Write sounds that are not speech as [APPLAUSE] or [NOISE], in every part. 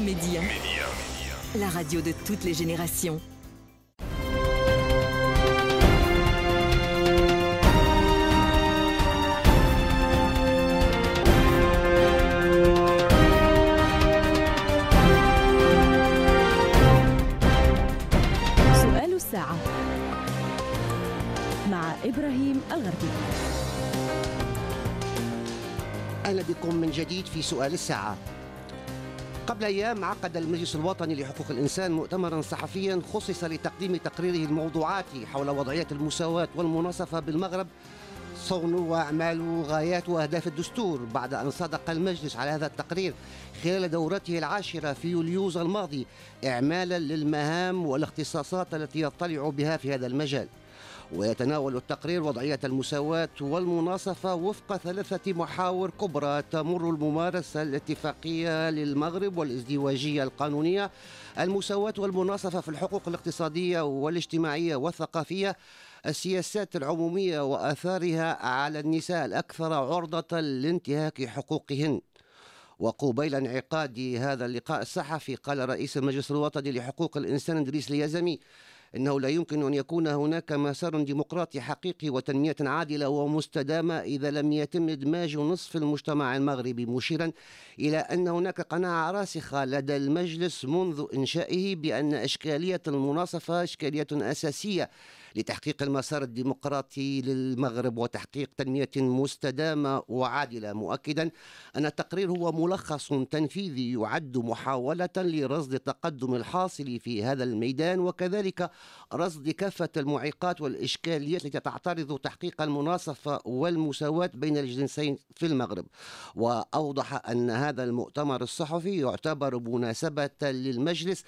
Média. Média. La radio de toutes les générations. سؤال الساعة مع إبراهيم الغربي أهلا بكم من جديد في سؤال الساعة قبل أيام عقد المجلس الوطني لحقوق الإنسان مؤتمرا صحفيا خصص لتقديم تقريره الموضوعاتي حول وضعية المساواة والمناصفة بالمغرب صون وأعمال غايات وأهداف الدستور بعد أن صدق المجلس على هذا التقرير خلال دورته العاشرة في يوليوز الماضي إعمالا للمهام والاختصاصات التي يطلع بها في هذا المجال ويتناول التقرير وضعية المساواة والمناصفة وفق ثلاثة محاور كبرى تمر الممارسة الاتفاقية للمغرب والازدواجية القانونية المساواة والمناصفة في الحقوق الاقتصادية والاجتماعية والثقافية السياسات العمومية وآثارها على النساء الأكثر عرضة لانتهاك حقوقهن وقبيل انعقاد هذا اللقاء الصحفي قال رئيس المجلس الوطني لحقوق الإنسان إدريس اليزمي انه لا يمكن ان يكون هناك مسار ديمقراطي حقيقي وتنميه عادله ومستدامه اذا لم يتم ادماج نصف المجتمع المغربي مشيرا الى ان هناك قناعه راسخه لدى المجلس منذ انشائه بان اشكاليه المناصفه اشكاليه اساسيه لتحقيق المسار الديمقراطي للمغرب وتحقيق تنمية مستدامة وعادلة مؤكدا أن التقرير هو ملخص تنفيذي يعد محاولة لرصد التقدم الحاصل في هذا الميدان وكذلك رصد كافة المعيقات والإشكاليات التي تعترض تحقيق المناصفة والمساواة بين الجنسين في المغرب وأوضح أن هذا المؤتمر الصحفي يعتبر مناسبة للمجلس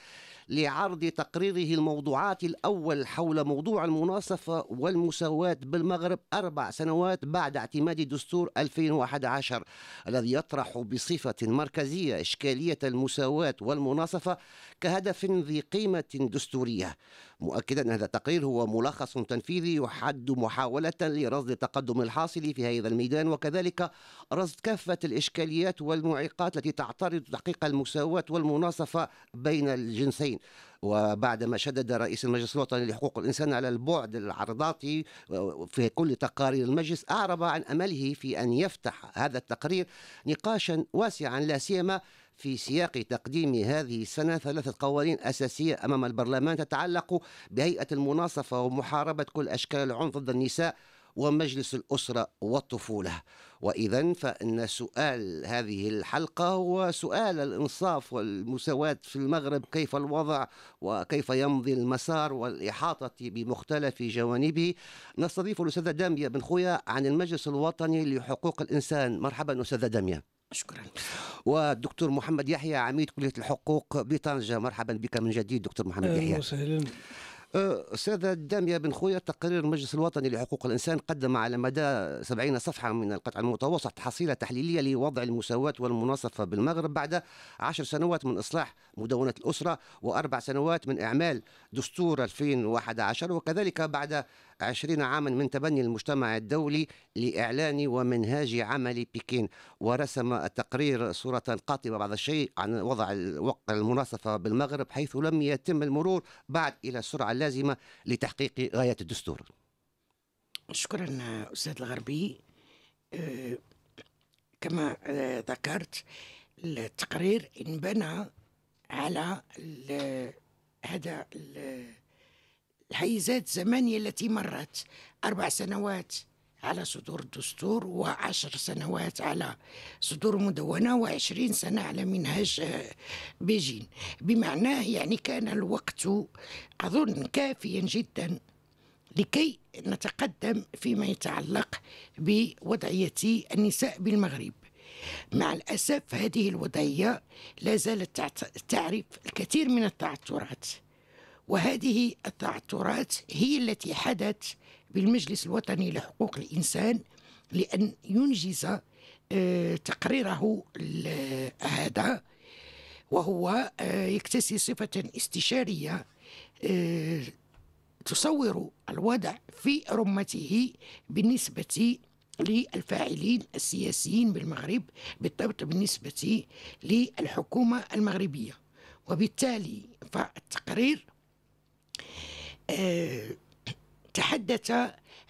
لعرض تقريره الموضوعات الأول حول موضوع المناصفة والمساواة بالمغرب أربع سنوات بعد اعتماد دستور 2011 الذي يطرح بصفة مركزية إشكالية المساواة والمناصفة كهدف ذي قيمة دستورية مؤكدا أن هذا التقرير هو ملخص تنفيذي يحد محاولة لرصد التقدم الحاصل في هذا الميدان وكذلك رصد كافة الإشكاليات والمعيقات التي تعترض تحقيق المساواة والمناصفة بين الجنسين وبعدما شدد رئيس المجلس الوطني لحقوق الإنسان على البعد العرضاتي آه، في كل تقارير المجلس أعرب عن أمله في أن يفتح هذا التقرير نقاشا واسعا لا سيما في سياق تقديم هذه السنة ثلاثة قوانين أساسية أمام البرلمان تتعلق بهيئة المناصفة ومحاربة كل أشكال العنف ضد النساء ومجلس الأسرة والطفولة وإذا فإن سؤال هذه الحلقة هو سؤال الإنصاف والمساواة في المغرب كيف الوضع وكيف يمضي المسار والإحاطة بمختلف جوانبه نستضيف الأستاذة دامية بن خويا عن المجلس الوطني لحقوق الإنسان مرحبا أستاذة دامية شكرا والدكتور محمد يحيى عميد كليه الحقوق بطنجه مرحبا بك من جديد دكتور محمد أهلا يحيى وسهلا أه، استاذ داميه بن خويا تقرير المجلس الوطني لحقوق الانسان قدم على مدى 70 صفحه من القطع المتوسط حصيله تحليليه لوضع المساواه والمناصفه بالمغرب بعد 10 سنوات من اصلاح مدونه الاسره واربع سنوات من اعمال دستور 2011 وكذلك بعد عشرين عاما من تبني المجتمع الدولي لإعلان ومنهاج عمل بكين ورسم التقرير صورة قاطبة بعض الشيء عن وضع المناصفة بالمغرب حيث لم يتم المرور بعد إلى السرعة اللازمة لتحقيق غاية الدستور شكرا أستاذ الغربي آه، كما آه، ذكرت التقرير انبنى على هذا الحيزات الزمنية التي مرت أربع سنوات على صدور الدستور وعشر سنوات على صدور مدونة وعشرين سنة على منهاج بيجين بمعناه يعني كان الوقت أظن كافيا جدا لكي نتقدم فيما يتعلق بوضعية النساء بالمغرب مع الأسف هذه الوضعية لا زالت تعرف الكثير من التعثرات وهذه التعثرات هي التي حدث بالمجلس الوطني لحقوق الإنسان لأن ينجز آه، تقريره هذا وهو آه، يكتسي صفة استشارية آه، تصور الوضع في رمته بالنسبة للفاعلين السياسيين بالمغرب بالضبط بالنسبة للحكومة المغربية وبالتالي فالتقرير آه، تحدث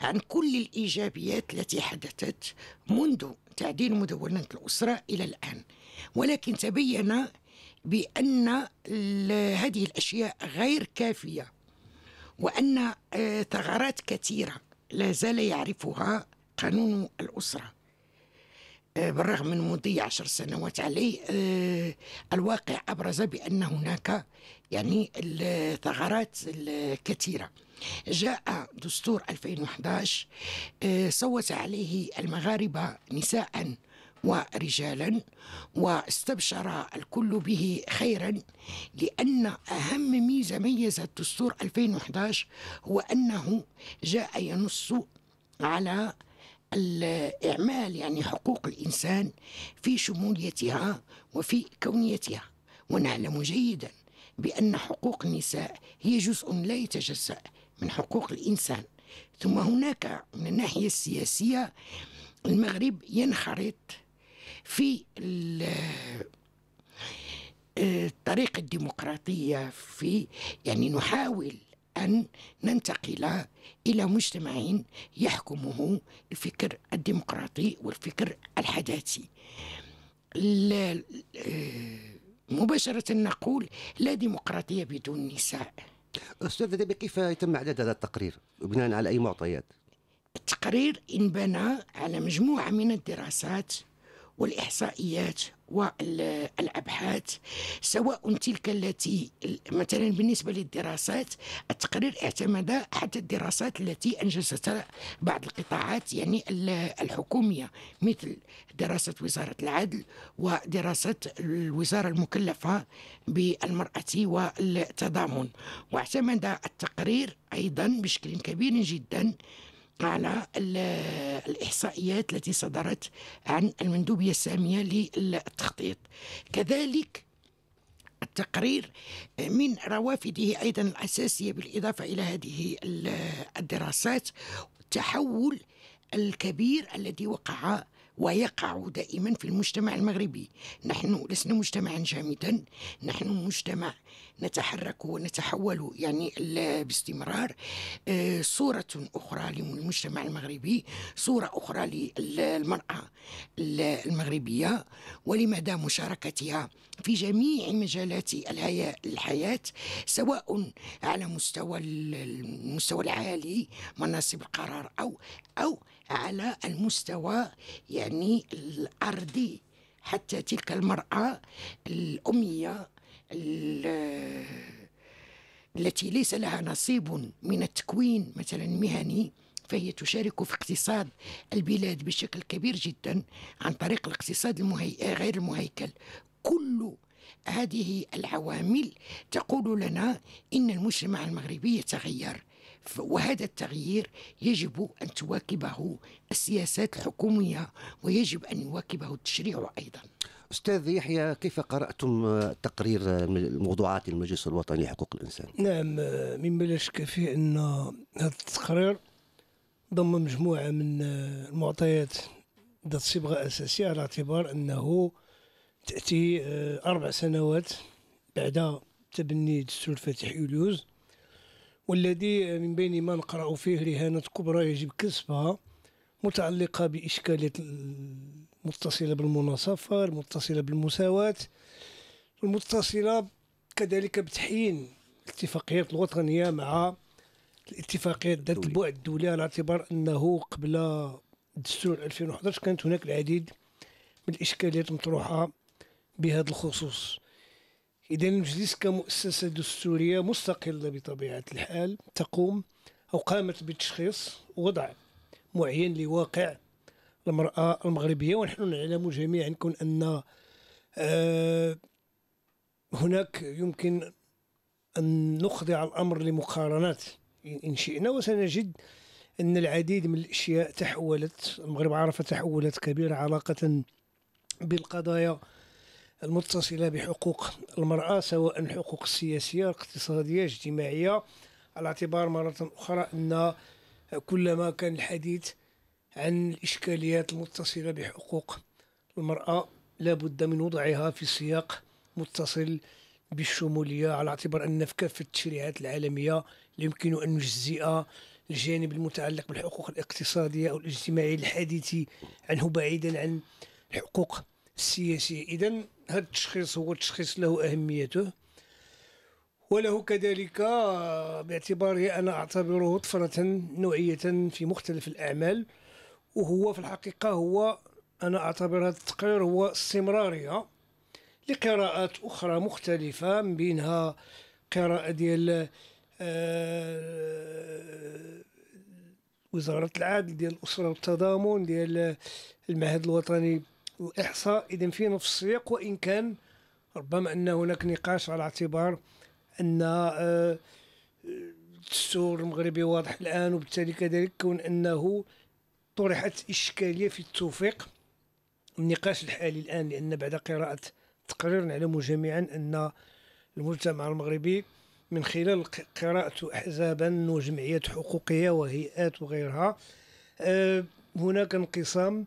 عن كل الإيجابيات التي حدثت منذ تعديل مدونة الأسرة إلى الآن ولكن تبين بأن هذه الأشياء غير كافية وأن آه، ثغرات كثيرة لا زال يعرفها قانون الأسرة آه، بالرغم من مضي عشر سنوات عليه الواقع أبرز بأن هناك يعني الثغرات الكثيرة جاء دستور 2011 آه، صوت عليه المغاربة نساء ورجالا واستبشر الكل به خيرا لأن أهم ميزة ميزت دستور 2011 هو أنه جاء ينص على الإعمال يعني حقوق الإنسان في شموليتها وفي كونيتها ونعلم جيدا بأن حقوق النساء هي جزء لا يتجزأ من حقوق الإنسان ثم هناك من الناحية السياسية المغرب ينخرط في الطريقة الديمقراطية في يعني نحاول أن ننتقل إلى مجتمع يحكمه الفكر الديمقراطي والفكر الحداثي مباشرة نقول لا ديمقراطية بدون نساء أستاذ ذبي كيف يتم إعداد هذا التقرير بناء على أي معطيات؟ التقرير انبنى على مجموعة من الدراسات والإحصائيات والابحاث سواء تلك التي مثلا بالنسبه للدراسات التقرير اعتمد حتى الدراسات التي انجزتها بعض القطاعات يعني الحكوميه مثل دراسه وزاره العدل ودراسه الوزاره المكلفه بالمراه والتضامن واعتمد التقرير ايضا بشكل كبير جدا على الإحصائيات التي صدرت عن المندوبية السامية للتخطيط كذلك التقرير من روافده أيضا الأساسية بالإضافة إلى هذه الدراسات التحول الكبير الذي وقع ويقع دائما في المجتمع المغربي نحن لسنا مجتمعا جامدا نحن مجتمع نتحرك ونتحول يعني باستمرار آه، صورة أخرى للمجتمع المغربي صورة أخرى للمرأة المغربية ولمدى مشاركتها في جميع مجالات الحياة سواء على مستوى المستوى العالي مناصب القرار أو أو على المستوى يعني الأرضي حتى تلك المرأة الأمية التي ليس لها نصيب من التكوين مثلا مهني فهي تشارك في اقتصاد البلاد بشكل كبير جدا عن طريق الاقتصاد المهي... غير المهيكل كل هذه العوامل تقول لنا ان المجتمع المغربي يتغير وهذا التغيير يجب أن تواكبه السياسات الحكومية ويجب أن يواكبه التشريع أيضا أستاذ يحيى كيف قرأتم تقرير موضوعات المجلس الوطني لحقوق الإنسان؟ نعم مما لا شك فيه أن هذا التقرير ضم مجموعة من المعطيات ذات صبغة أساسية على اعتبار أنه تأتي أربع سنوات بعد تبني دستور الفاتح يوليوز والذي من بين ما نقرأ فيه رهانات كبرى يجب كسبها متعلقة بإشكالية المتصلة بالمناصفة المتصلة بالمساواة المتصلة كذلك بتحيين الاتفاقيات الوطنية مع الاتفاقيات ذات البعد الدولي على اعتبار أنه قبل دستور 2011 كانت هناك العديد من الإشكاليات المطروحه بهذا الخصوص إذا المجلس كمؤسسة دستورية مستقلة بطبيعة الحال تقوم أو قامت بتشخيص وضع معين لواقع المرأة المغربية ونحن نعلم جميعا كون أن آه هناك يمكن أن نخضع الأمر لمقارنات إن شئنا وسنجد أن العديد من الأشياء تحولت المغرب عرف تحولات كبيرة علاقة بالقضايا المتصلة بحقوق المرأة سواء الحقوق السياسية الاقتصادية الاجتماعية على اعتبار مرة أخرى أن كلما كان الحديث عن الإشكاليات المتصلة بحقوق المرأة لا بد من وضعها في سياق متصل بالشمولية على اعتبار أن في كافة التشريعات العالمية يمكن أن نجزئ الجانب المتعلق بالحقوق الاقتصادية أو الاجتماعية الحديث عنه بعيدا عن الحقوق السياسية إذا هذا التشخيص هو تشخيص له أهميته وله كذلك باعتباره أنا أعتبره طفرة نوعية في مختلف الأعمال وهو في الحقيقة هو أنا أعتبر هذا التقرير هو استمرارية لقراءات أخرى مختلفة من بينها قراءة ديال آه، وزارة العدل ديال الأسرة والتضامن ديال المعهد الوطني الاحصاء اذا في نفس السياق وان كان ربما ان هناك نقاش على اعتبار ان آه، الدستور المغربي واضح الان وبالتالي كذلك كون انه طرحت اشكاليه في التوفيق النقاش الحالي الان لان بعد قراءه التقرير نعلم جميعا ان المجتمع المغربي من خلال قراءة أحزابا وجمعيات حقوقية وهيئات وغيرها آه، هناك انقسام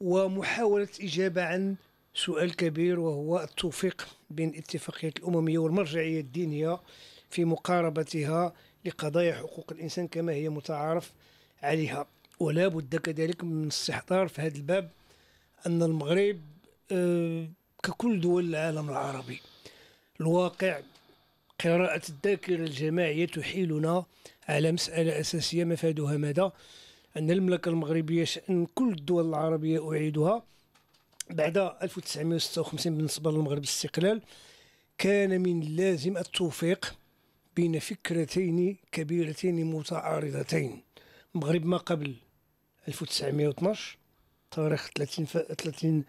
ومحاولة الإجابة عن سؤال كبير وهو التوفيق بين اتفاقية الأممية والمرجعية الدينية في مقاربتها لقضايا حقوق الإنسان كما هي متعارف عليها ولا بد كذلك من استحضار في هذا الباب أن المغرب آه، ككل دول العالم العربي الواقع قراءة الذاكرة الجماعية تحيلنا على مسألة أساسية مفادها ماذا؟ ان المملكه المغربيه شان كل الدول العربيه اعيدها بعد 1956 بالنسبه للمغرب الاستقلال كان من اللازم التوفيق بين فكرتين كبيرتين متعارضتين المغرب ما قبل 1912 تاريخ 30 ف... 30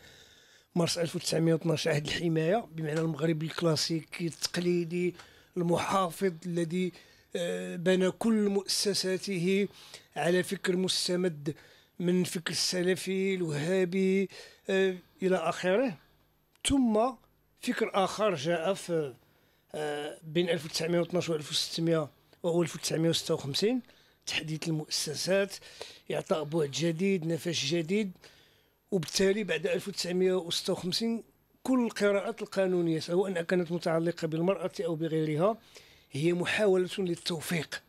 مارس 1912 عهد الحمايه بمعنى المغرب الكلاسيكي التقليدي المحافظ الذي بنى كل مؤسساته على فكر مستمد من فكر السلفي الوهابي آه، إلى آخره ثم فكر آخر جاء في آه، بين 1912 و 1600 و 1956 تحديث المؤسسات إعطاء بعد جديد نفس جديد وبالتالي بعد 1956 كل القراءات القانونية سواء كانت متعلقة بالمرأة أو بغيرها هي محاولة للتوفيق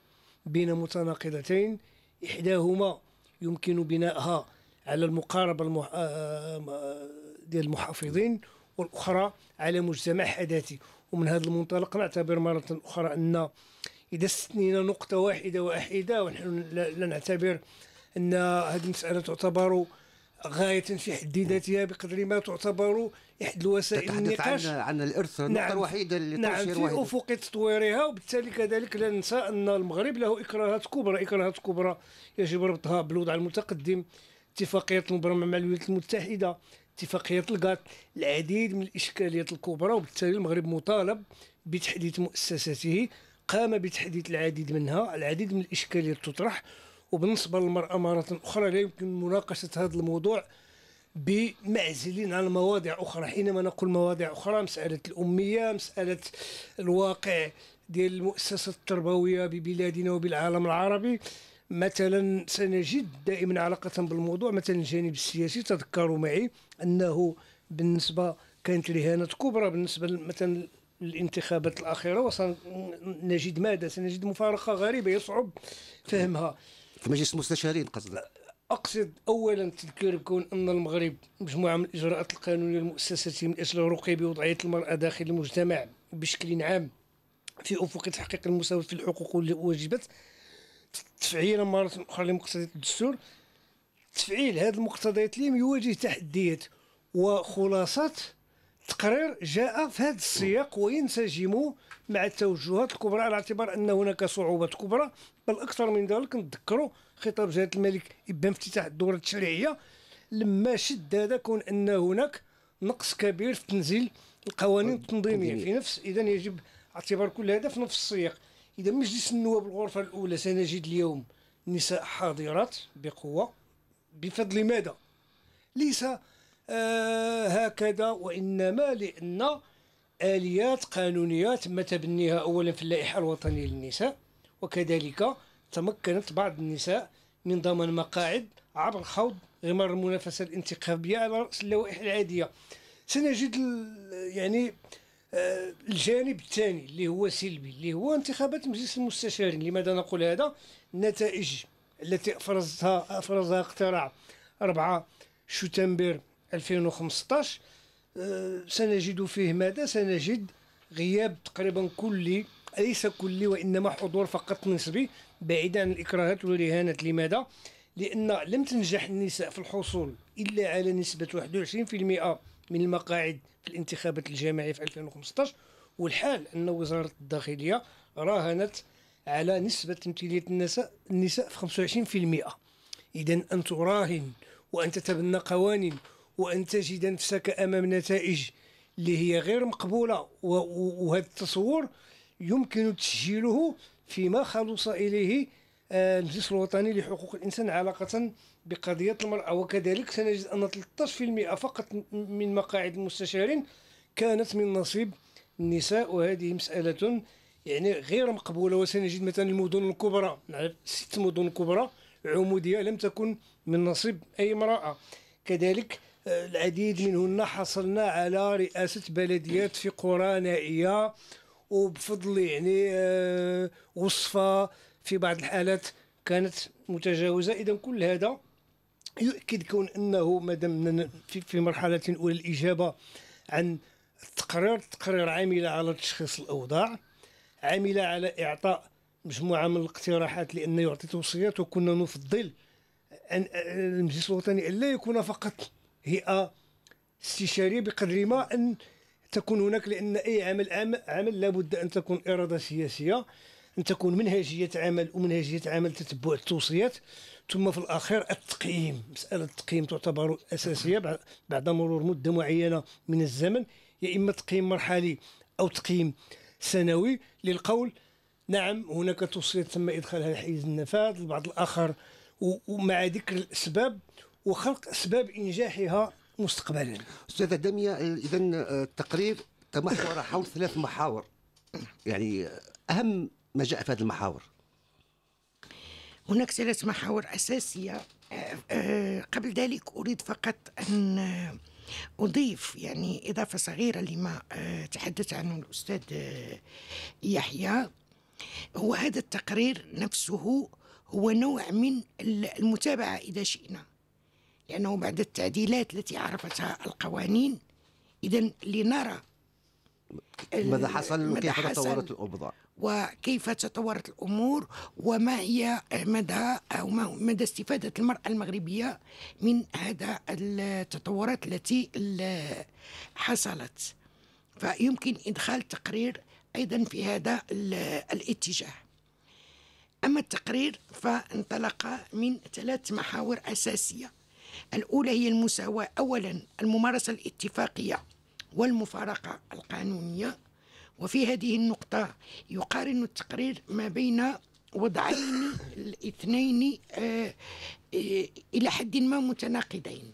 بين متناقضتين إحداهما يمكن بناءها على المقاربة المح... آه، آه، ديال المحافظين والأخرى على مجتمع حداثي ومن هذا المنطلق نعتبر مرة أخرى أن إذا استثنينا نقطة واحدة واحدة ونحن لا نعتبر أن هذه المسألة تعتبر غاية في حد ذاتها بقدر ما تعتبر إحدى الوسائل النقاش عن, عن الإرث النقطة نعم الوحيدة اللي نعم في واحدة. أفق تطويرها وبالتالي كذلك لا ننسى أن المغرب له إكراهات كبرى إكراهات كبرى يجب ربطها بالوضع المتقدم اتفاقية المبرمة مع الولايات المتحدة اتفاقية الغات العديد من الإشكاليات الكبرى وبالتالي المغرب مطالب بتحديث مؤسساته قام بتحديث العديد منها العديد من الإشكاليات تطرح وبالنسبة للمرأة مرة أخرى لا يمكن مناقشة هذا الموضوع بمعزلين عن مواضيع أخرى حينما نقول مواضيع أخرى مسألة الأمية مسألة الواقع ديال المؤسسة التربوية ببلادنا وبالعالم العربي مثلا سنجد دائما علاقة بالموضوع مثلا الجانب السياسي تذكروا معي أنه بالنسبة كانت رهانة كبرى بالنسبة مثلا الانتخابات الأخيرة وسنجد ماذا سنجد مفارقة غريبة يصعب فهمها في مجلس المستشارين قصدك اقصد اولا تذكير كون ان المغرب مجموعه من الاجراءات القانونيه المؤسساتيه من اجل الرقي بوضعيه المراه داخل المجتمع بشكل عام في افق تحقيق المساواه في الحقوق والواجبات تفعيلا مره اخرى لمقتضيات الدستور تفعيل هذه المقتضيات اليوم يواجه تحديات وخلاصات التقرير جاء في هذا السياق وينسجم مع التوجهات الكبرى على اعتبار ان هناك صعوبات كبرى بل اكثر من ذلك نتذكروا خطاب جلاله الملك ابان افتتاح الدوره التشريعيه لما شد هذا كون ان هناك نقص كبير في تنزيل القوانين طيب، التنظيميه طيب. في نفس اذا يجب اعتبار كل هذا في نفس السياق اذا مجلس النواب الغرفه الاولى سنجد اليوم نساء حاضرات بقوه بفضل ماذا؟ ليس آه، هكذا وإنما لأن آليات قانونية تم تبنيها أولا في اللائحة الوطنية للنساء وكذلك تمكنت بعض النساء من ضمان مقاعد عبر خوض غمار المنافسة الانتخابية على رأس اللوائح العادية سنجد يعني آه، الجانب الثاني اللي هو سلبي اللي هو انتخابات مجلس المستشارين لماذا نقول هذا النتائج التي افرزها افرزها اقتراع 4 شتنبر 2015 آه، سنجد فيه ماذا سنجد غياب تقريبا كلي ليس كلي وانما حضور فقط نسبي بعيدا عن الاكراهات والرهانات لماذا لان لم تنجح النساء في الحصول الا على نسبه 21% من المقاعد في الانتخابات الجامعيه في 2015 والحال ان وزاره الداخليه راهنت على نسبه تمثيليه النساء النساء في 25% اذا ان تراهن وان تتبنى قوانين وأن تجد نفسك أمام نتائج اللي هي غير مقبولة وهذا التصور يمكن تسجيله فيما خلص إليه آه، المجلس الوطني لحقوق الإنسان علاقة بقضية المرأة وكذلك سنجد أن 13% فقط من مقاعد المستشارين كانت من نصيب النساء وهذه مسألة يعني غير مقبولة وسنجد مثلا المدن الكبرى ست مدن كبرى عمودية لم تكن من نصيب أي امرأة كذلك العديد منهن حصلنا على رئاسة بلديات في قرى نائية وبفضل يعني آه، وصفة في بعض الحالات كانت متجاوزة إذا كل هذا يؤكد كون أنه مادام في مرحلة أولى الإجابة عن التقرير التقرير عمل على تشخيص الأوضاع عمل على إعطاء مجموعة من الاقتراحات لأنه يعطي توصيات وكنا نفضل أن آه، المجلس الوطني ألا لا يكون فقط هيئه استشاريه بقدر ما ان تكون هناك لان اي عمل عمل لابد ان تكون اراده سياسيه ان تكون منهجيه عمل ومنهجيه عمل تتبع التوصيات ثم في الاخير التقييم مساله التقييم تعتبر اساسيه بعد مرور مده معينه من الزمن يا اما تقييم مرحلي او تقييم سنوي للقول نعم هناك توصيات تم ادخالها لحيز النفاذ البعض الاخر ومع ذكر الاسباب وخلق أسباب إنجاحها مستقبلا أستاذة دمية إذا آه، التقرير تمحور حول ثلاث محاور يعني أهم ما جاء في هذه المحاور هناك ثلاث محاور أساسية آه، آه، قبل ذلك أريد فقط أن أضيف يعني إضافة صغيرة لما تحدث عنه الأستاذ يحيى هو هذا التقرير نفسه هو نوع من المتابعة إذا شئنا لأنه بعد التعديلات التي عرفتها القوانين إذا لنرى ماذا حصل كيف تطورت الأوضاع وكيف تطورت الأمور وما هي مدى أو مدى استفادة المرأة المغربية من هذا التطورات التي حصلت فيمكن إدخال تقرير أيضا في هذا الاتجاه أما التقرير فانطلق من ثلاث محاور أساسية الأولى هي المساواة أولا الممارسة الاتفاقية والمفارقة القانونية وفي هذه النقطة يقارن التقرير ما بين وضعين الاثنين آه، آه، إلى حد ما متناقضين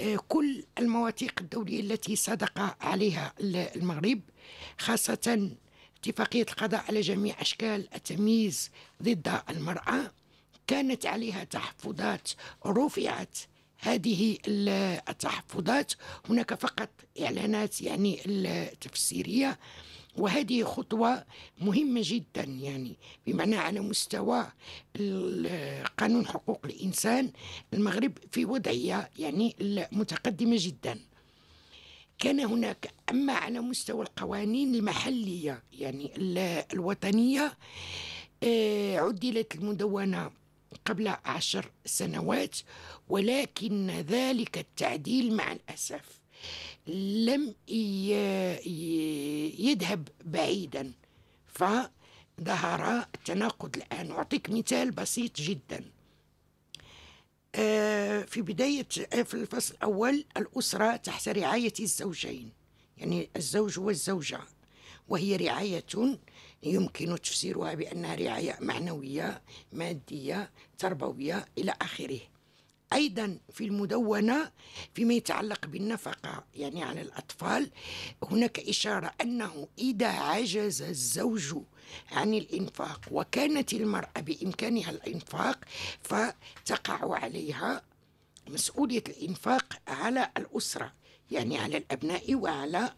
آه، كل المواثيق الدولية التي صدق عليها المغرب خاصة اتفاقية القضاء على جميع أشكال التمييز ضد المرأة كانت عليها تحفظات رفعت هذه التحفظات هناك فقط إعلانات يعني التفسيرية وهذه خطوة مهمة جدا يعني بمعنى على مستوى قانون حقوق الإنسان المغرب في وضعية يعني متقدمة جدا كان هناك أما على مستوى القوانين المحلية يعني الوطنية آه، عدلت المدونة قبل عشر سنوات ولكن ذلك التعديل مع الأسف لم يذهب بعيدا فظهر التناقض الآن أعطيك مثال بسيط جدا آه، في بداية في الفصل الأول الأسرة تحت رعاية الزوجين يعني الزوج والزوجة وهي رعاية يمكن تفسيرها بأنها رعاية معنوية مادية تربوية إلى آخره ايضا في المدونه فيما يتعلق بالنفقه يعني على الاطفال هناك اشاره انه اذا عجز الزوج عن الانفاق وكانت المراه بامكانها الانفاق فتقع عليها مسؤوليه الانفاق على الاسره يعني على الابناء وعلى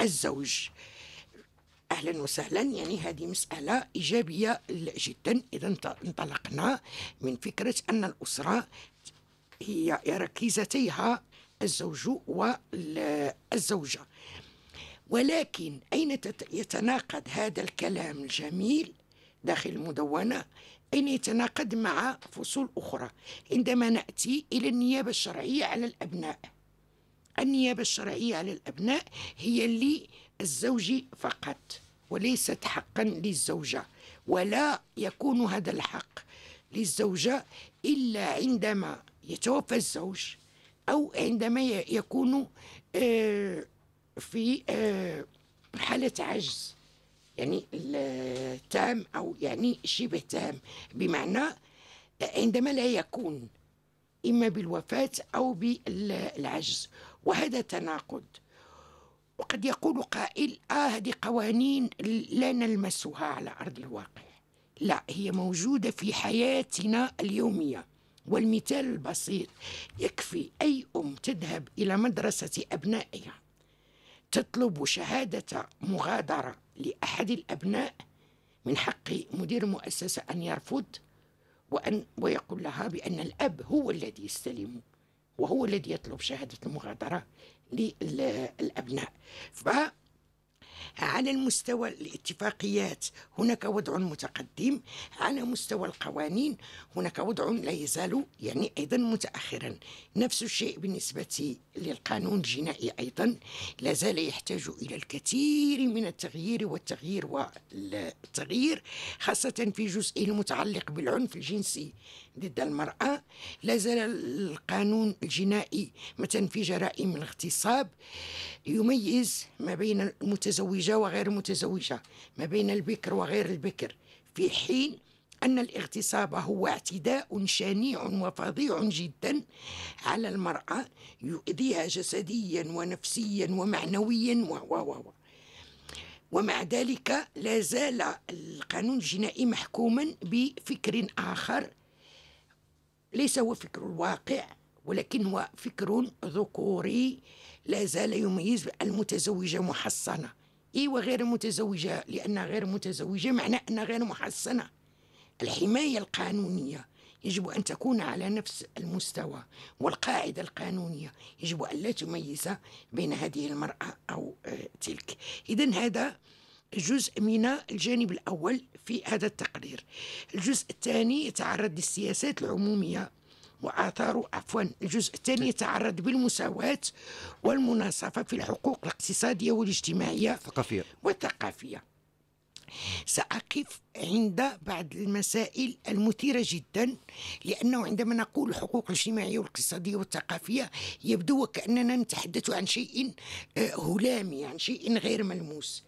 الزوج أهلا وسهلا يعني هذه مسألة إيجابية جدا إذا انطلقنا من فكرة أن الأسرة هي ركيزتيها الزوج والزوجة ولكن أين يتناقض هذا الكلام الجميل داخل المدونة أين يتناقض مع فصول أخرى عندما نأتي إلى النيابة الشرعية على الأبناء النيابة الشرعية على الأبناء هي اللي الزوج فقط وليست حقا للزوجة ولا يكون هذا الحق للزوجة إلا عندما يتوفى الزوج أو عندما يكون آه، في آه، حالة عجز يعني تام أو يعني شبه تام بمعنى عندما لا يكون إما بالوفاة أو بالعجز وهذا تناقض وقد يقول قائل آه هذه قوانين لا نلمسها على أرض الواقع لا هي موجودة في حياتنا اليومية والمثال البسيط يكفي أي أم تذهب إلى مدرسة أبنائها تطلب شهادة مغادرة لأحد الأبناء من حق مدير المؤسسة أن يرفض وأن ويقول لها بأن الأب هو الذي يستلم وهو الذي يطلب شهادة المغادرة للأبناء ف على المستوى الاتفاقيات هناك وضع متقدم على مستوى القوانين هناك وضع لا يزال يعني ايضا متاخرا نفس الشيء بالنسبه للقانون الجنائي ايضا لا زال يحتاج الى الكثير من التغيير والتغيير والتغيير خاصه في جزء المتعلق بالعنف الجنسي ضد المرأة لا زال القانون الجنائي مثلا في جرائم الاغتصاب يميز ما بين المتزوجة وغير المتزوجة ما بين البكر وغير البكر في حين أن الاغتصاب هو اعتداء شنيع وفظيع جدا على المرأة يؤذيها جسديا ونفسيا ومعنويا و و و ومع ذلك لا زال القانون الجنائي محكوما بفكر آخر ليس هو فكر الواقع ولكن هو فكر ذكوري لا زال يميز المتزوجة محصنة إي غير متزوجة لأن غير متزوجة معنى أنها غير محصنة الحماية القانونية يجب أن تكون على نفس المستوى والقاعدة القانونية يجب أن لا تميز بين هذه المرأة أو آه، تلك إذا هذا جزء من الجانب الأول في هذا التقرير الجزء الثاني يتعرض للسياسات العمومية وآثار عفوا الجزء الثاني يتعرض بالمساواة والمناصفة في الحقوق الاقتصادية والاجتماعية الثقافية والثقافية سأقف عند بعض المسائل المثيرة جدا لأنه عندما نقول الحقوق الاجتماعية والاقتصادية والثقافية يبدو وكأننا نتحدث عن شيء آه، هلامي عن شيء غير ملموس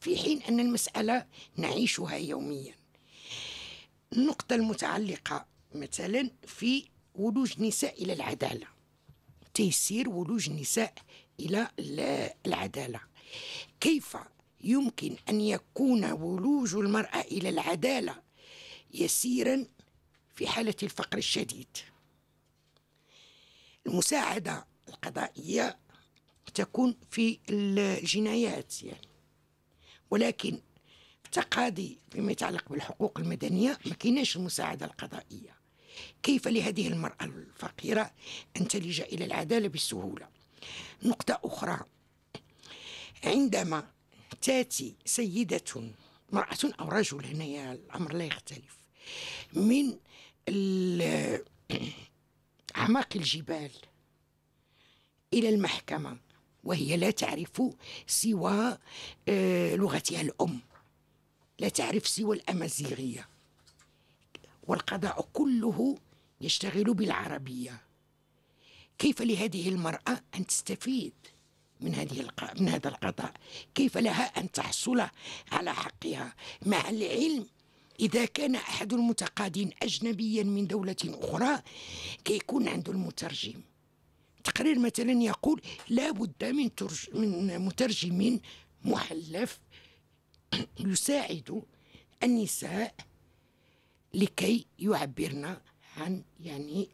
في حين أن المسألة نعيشها يوميا النقطة المتعلقة مثلا في ولوج نساء إلى العدالة تيسير ولوج نساء إلى العدالة كيف يمكن أن يكون ولوج المرأة إلى العدالة يسيرا في حالة الفقر الشديد المساعدة القضائية تكون في الجنايات يعني ولكن تقاضي فيما يتعلق بالحقوق المدنية ما كيناش المساعدة القضائية كيف لهذه المرأة الفقيرة أن تلجأ إلى العدالة بسهولة نقطة أخرى عندما تاتي سيدة امرأة أو رجل يا الأمر لا يختلف من [CLEARS THROAT] أعماق الجبال إلى المحكمة وهي لا تعرف سوى آه، لغتها الأم لا تعرف سوى الأمازيغية والقضاء كله يشتغل بالعربية كيف لهذه المرأة أن تستفيد من هذه من هذا القضاء كيف لها أن تحصل على حقها مع العلم إذا كان أحد المتقاضين أجنبيا من دولة أخرى كيكون عنده المترجم تقرير مثلا يقول لا بد من من مترجم محلف يساعد النساء لكي يعبرن عن يعني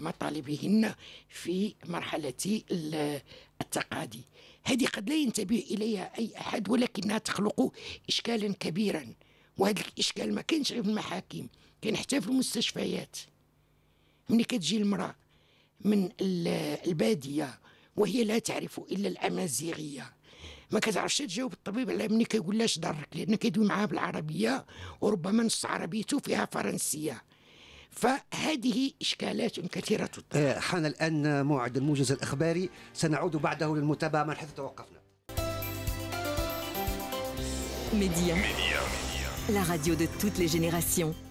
مطالبهن في مرحلة التقاضي هذه قد لا ينتبه إليها أي أحد ولكنها تخلق إشكالا كبيرا وهذا الإشكال ما كانش غير في المحاكم كان حتى في المستشفيات ملي كتجي المرأة من الباديه وهي لا تعرف الا الامازيغيه ما كتعرفش تجاوب الطبيب على ملي كيقول لها ضرك لان كيدوي معاها بالعربيه وربما نص عربيته فيها فرنسيه فهذه إشكالات كثيرة آه، حان الآن موعد الموجز الإخباري سنعود بعده للمتابعة من حيث توقفنا ميديا. ميديا. لا راديو دو توت لي جينيراسيون